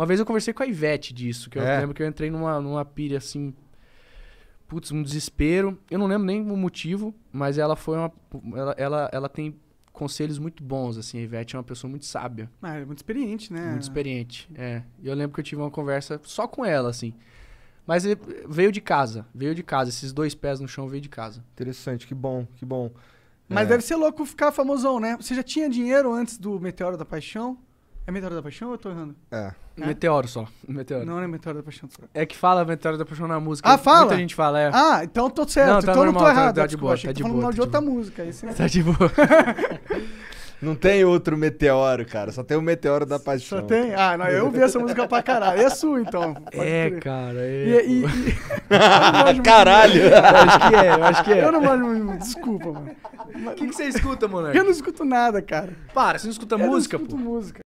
Uma vez eu conversei com a Ivete disso, que eu é. lembro que eu entrei numa, numa pilha assim. Putz, um desespero. Eu não lembro nem o motivo, mas ela foi uma. Ela, ela, ela tem conselhos muito bons, assim. A Ivete é uma pessoa muito sábia. Ah, é muito experiente, né? Muito experiente, é. E eu lembro que eu tive uma conversa só com ela, assim. Mas veio de casa, veio de casa. Esses dois pés no chão veio de casa. Interessante, que bom, que bom. Mas é. deve ser louco ficar famosão, né? Você já tinha dinheiro antes do Meteoro da Paixão? É Meteoro da Paixão ou eu tô errando? É. é. Meteoro só. Meteoro. Não, não é Meteoro da Paixão. Só. É que fala Meteoro da Paixão na música. Ah, fala? Muita gente fala, é. Ah, então tô certo. Não, tá então normal, não tô tá- errado. Tá, tá de boa, tá, tá de boa. Tá de outra boa. música. tá de boa. Não tem outro meteoro, cara. Só tem o meteoro da paixão. Só tem? Ah, não, eu vi essa música pra caralho. É sua, então. É, cara. É, e, e, e... caralho! Eu acho que é, eu acho que é. Eu não manjo Desculpa, mano. O que, que você escuta, moleque? Eu não escuto nada, cara. Para, você não escuta eu música, não escuto pô? música.